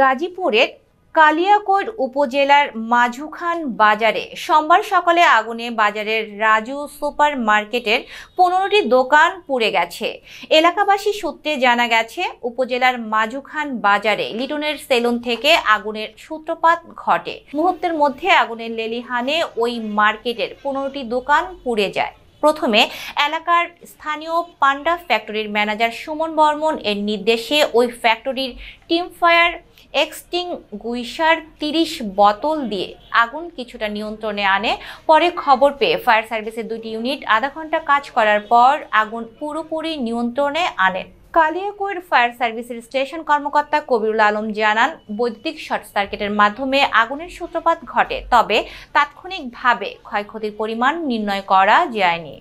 গাজীপুরের কালিয়াকোট উপজেলার মাঝুখান বাজারে সোমবার সকালে আগুনে বাজারের রাজু সুপার মার্কেটের পনেরোটি দোকান পুড়ে গেছে এলাকাবাসী সূত্রে জানা গেছে উপজেলার মাঝুখান বাজারে লিটনের সেলুন থেকে আগুনের সূত্রপাত ঘটে মুহূর্তের মধ্যে আগুনের লেলিহানে ওই মার্কেটের পনেরোটি দোকান পুড়ে যায় প্রথমে এলাকার স্থানীয় পান্ডা ফ্যাক্টরির ম্যানেজার সুমন বর্মন এর নির্দেশে ওই ফ্যাক্টরির টিম ফায়ার এক্সটিং গুইসার তিরিশ বোতল দিয়ে আগুন কিছুটা নিয়ন্ত্রণে আনে পরে খবর পেয়ে ফায়ার সার্ভিসের দুটি ইউনিট আধা ঘন্টা কাজ করার পর আগুন পুরোপুরি নিয়ন্ত্রণে আনেন কালিয়াকৈর ফায়ার সার্ভিসের স্টেশন কর্মকর্তা কবিরুল আলম জানান বৈদ্যুতিক শর্ট সার্কিটের মাধ্যমে আগুনের সূত্রপাত ঘটে তবে তাৎক্ষণিকভাবে ক্ষয়ক্ষতির পরিমাণ নির্ণয় করা যায়নি